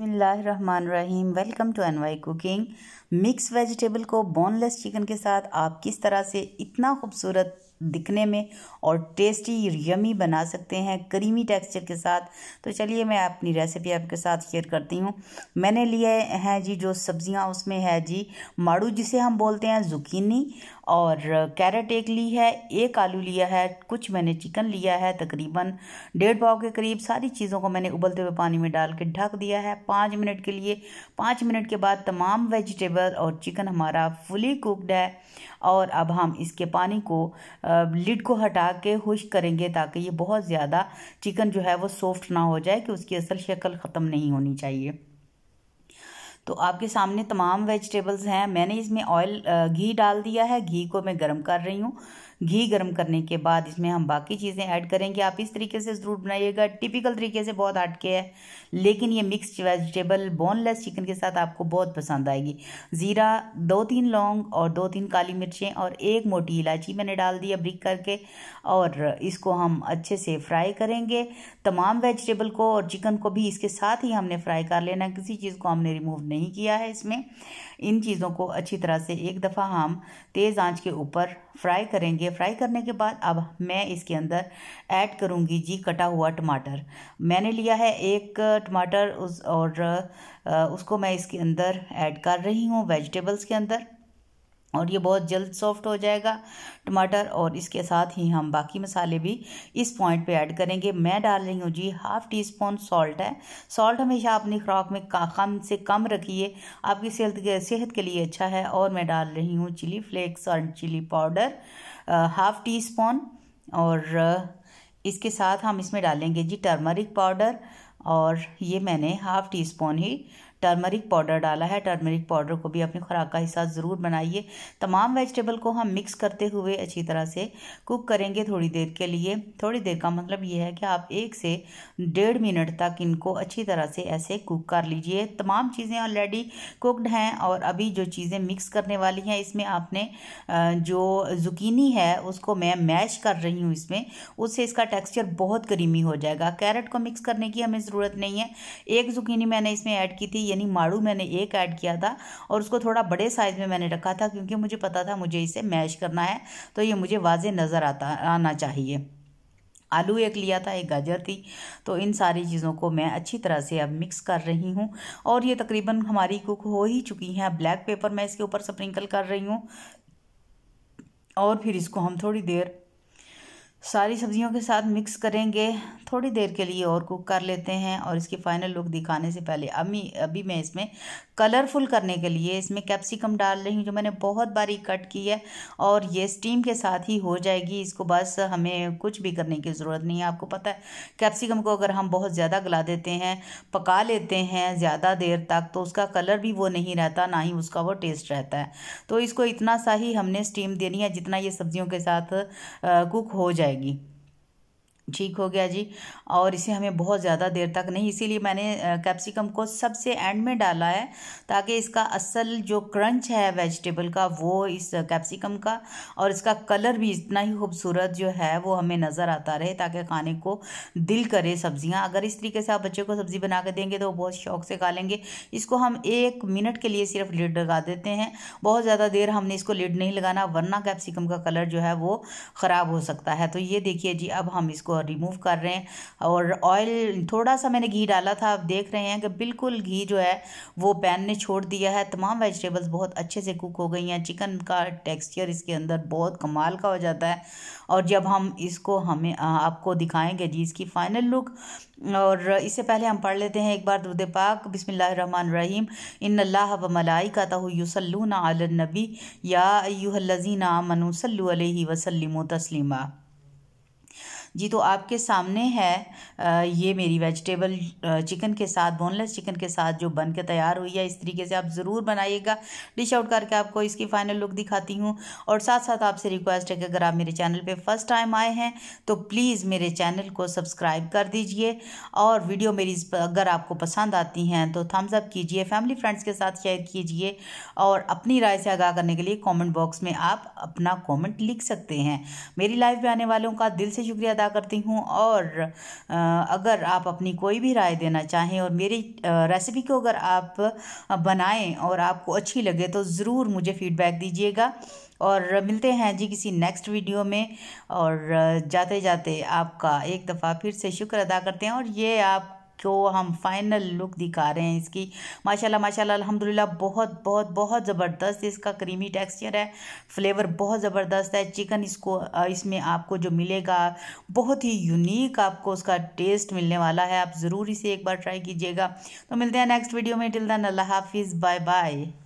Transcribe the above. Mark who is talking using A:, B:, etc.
A: बसमीम welcome to N Y cooking mixed vegetable को boneless chicken के साथ आप किस तरह से इतना खूबसूरत दिखने में और टेस्टी यमी बना सकते हैं क्रीमी टेक्सचर के साथ तो चलिए मैं अपनी रेसिपी आपके साथ शेयर करती हूँ मैंने लिए हैं जी जो सब्जियाँ उसमें है जी माड़ू जिसे हम बोलते हैं जुकीनी और कैरेट एक ली है एक आलू लिया है कुछ मैंने चिकन लिया है तकरीबन डेढ़ पाव के करीब सारी चीज़ों को मैंने उबलते हुए पानी में डाल के ढक दिया है पाँच मिनट के लिए पाँच मिनट के बाद तमाम वेजिटेबल और चिकन हमारा फुली कुकड है और अब हम इसके पानी को आ, लिड को हटा के खुश करेंगे ताकि ये बहुत ज़्यादा चिकन जो है वो सॉफ्ट ना हो जाए कि उसकी असल शक्ल ख़त्म नहीं होनी चाहिए तो आपके सामने तमाम वेजिटेबल्स हैं मैंने इसमें ऑयल घी डाल दिया है घी को मैं गर्म कर रही हूँ घी गर्म करने के बाद इसमें हम बाकी चीज़ें ऐड करेंगे आप इस तरीके से ज़रूर बनाइएगा टिपिकल तरीके से बहुत हटके है लेकिन ये मिक्स वेजिटेबल बोनलेस चिकन के साथ आपको बहुत पसंद आएगी ज़ीरा दो तीन लौंग और दो तीन काली मिर्चें और एक मोटी इलायची मैंने डाल दिया ब्रिक करके और इसको हम अच्छे से फ्राई करेंगे तमाम वेजिटेबल को और चिकन को भी इसके साथ ही हमने फ्राई कर लेना किसी चीज़ को हमने रिमूव नहीं किया है इसमें इन चीज़ों को अच्छी तरह से एक दफ़ा हम तेज़ आंच के ऊपर फ्राई करेंगे फ्राई करने के बाद अब मैं इसके अंदर ऐड करूँगी जी कटा हुआ टमाटर मैंने लिया है एक टमाटर उस और उसको मैं इसके अंदर ऐड कर रही हूँ वेजिटेबल्स के अंदर और ये बहुत जल्द सॉफ्ट हो जाएगा टमाटर और इसके साथ ही हम बाकी मसाले भी इस पॉइंट पे ऐड करेंगे मैं डाल रही हूँ जी हाफ़ टी स्पून सॉल्ट है सॉल्ट हमेशा अपनी खुराक में कम से कम रखिए आपकी सेहत के सेहत के लिए अच्छा है और मैं डाल रही हूँ चिली फ्लेक्स और chilli powder half teaspoon और इसके साथ हम इसमें डालेंगे जी टर्मरिक पाउडर और ये मैंने हाफ़ टी स्पून ही टर्मरिक पाउडर डाला है टर्मरिक पाउडर को भी अपनी खुराक का हिस्सा ज़रूर बनाइए तमाम वेजिटेबल को हम मिक्स करते हुए अच्छी तरह से कुक करेंगे थोड़ी देर के लिए थोड़ी देर का मतलब ये है कि आप एक से डेढ़ मिनट तक इनको अच्छी तरह से ऐसे कुक कर लीजिए तमाम चीज़ें ऑलरेडी कुकड हैं और अभी जो चीज़ें मिक्स करने वाली हैं इसमें आपने जो जुकीनी है उसको मैं मैश कर रही हूँ इसमें उससे इसका टेक्स्चर बहुत करीमी हो जाएगा कैरेट को मिक्स करने की हमें ज़रूरत नहीं है एक जुकीनी मैंने इसमें ऐड की थी यानी माड़ू मैंने एक ऐड किया था और उसको थोड़ा बड़े साइज़ में मैंने रखा था क्योंकि मुझे पता था मुझे इसे मैश करना है तो ये मुझे वाजे नज़र आता आना चाहिए आलू एक लिया था एक गाजर थी तो इन सारी चीज़ों को मैं अच्छी तरह से अब मिक्स कर रही हूँ और ये तकरीबन हमारी कुक हो ही चुकी हैं ब्लैक पेपर मैं इसके ऊपर स्प्रिंकल कर रही हूँ और फिर इसको हम थोड़ी देर सारी सब्जियों के साथ मिक्स करेंगे थोड़ी देर के लिए और कुक कर लेते हैं और इसकी फाइनल लुक दिखाने से पहले अभी अभी मैं इसमें कलरफुल करने के लिए इसमें कैप्सिकम डाल रही हूँ जो मैंने बहुत बारीक कट की है और ये स्टीम के साथ ही हो जाएगी इसको बस हमें कुछ भी करने की ज़रूरत नहीं है आपको पता है कैप्सिकम को अगर हम बहुत ज़्यादा गला देते हैं पका लेते हैं ज़्यादा देर तक तो उसका कलर भी वो नहीं रहता ना ही उसका वो टेस्ट रहता है तो इसको इतना सा ही हमने स्टीम देनी है जितना ये सब्जियों के साथ कुक हो जाएगी ठीक हो गया जी और इसे हमें बहुत ज़्यादा देर तक नहीं इसीलिए मैंने कैप्सिकम को सबसे एंड में डाला है ताकि इसका असल जो क्रंच है वेजिटेबल का वो इस कैप्सिकम का और इसका कलर भी इतना ही खूबसूरत जो है वो हमें नज़र आता रहे ताकि खाने को दिल करे सब्जियां अगर इस तरीके से आप बच्चे को सब्ज़ी बना के देंगे तो वो बहुत शौक से खा लेंगे इसको हम एक मिनट के लिए सिर्फ लिड लगा देते हैं बहुत ज़्यादा देर हमने इसको लिड नहीं लगाना वरना कैप्सिकम का कलर जो है वो ख़राब हो सकता है तो ये देखिए जी अब हम इसको इसको रिमूव कर रहे हैं और ऑयल थोड़ा सा मैंने घी डाला था आप देख रहे हैं कि बिल्कुल घी जो है वो पैन ने छोड़ दिया है तमाम वेजिटेबल्स बहुत अच्छे से कुक हो गई हैं चिकन का टेक्सचर इसके अंदर बहुत कमाल का हो जाता है और जब हम इसको हमें आपको दिखाएंगे जी इसकी फ़ाइनल लुक और इससे पहले हम पढ़ लेते हैं एक बार दुर्द पाक बिसमीम इन अल्लाह मलाई का तहसलून नबी या यूहलजीना मनसल्ल वसलम तस्लिमा जी तो आपके सामने है ये मेरी वेजिटेबल चिकन के साथ बोनलेस चिकन के साथ जो बन के तैयार हुई है इस तरीके से आप ज़रूर बनाइएगा डिश आउट करके आपको इसकी फ़ाइनल लुक दिखाती हूँ और साथ साथ आपसे रिक्वेस्ट है कि अगर आप मेरे चैनल पर फ़र्स्ट टाइम आए हैं तो प्लीज़ मेरे चैनल को सब्सक्राइब कर दीजिए और वीडियो मेरी अगर आपको पसंद आती हैं तो थम्स अप कीजिए फैमिली फ्रेंड्स के साथ शेयर कीजिए और अपनी राय से आगाह करने के लिए कमेंट बॉक्स में आप अपना कमेंट लिख सकते हैं मेरी लाइफ में आने वालों का दिल से शुक्रिया अदा करती हूँ और अगर आप अपनी कोई भी राय देना चाहें और मेरी रेसिपी को अगर आप बनाएं और आपको अच्छी लगे तो ज़रूर मुझे फ़ीडबैक दीजिएगा और मिलते हैं जी किसी नेक्स्ट वीडियो में और जाते जाते आपका एक दफ़ा फिर से शुक्र अदा करते हैं और ये आप जो हम फाइनल लुक दिखा रहे हैं इसकी माशाल्लाह माशाल्लाह अल्हम्दुलिल्लाह बहुत बहुत बहुत ज़बरदस्त इसका क्रीमी टेक्सचर है फ्लेवर बहुत ज़बरदस्त है चिकन इसको इसमें आपको जो मिलेगा बहुत ही यूनिक आपको उसका टेस्ट मिलने वाला है आप ज़रूर इसे एक बार ट्राई कीजिएगा तो मिलते हैं नेक्स्ट वीडियो में टिल दैन अल्लाह हाफिज़ बाय बाय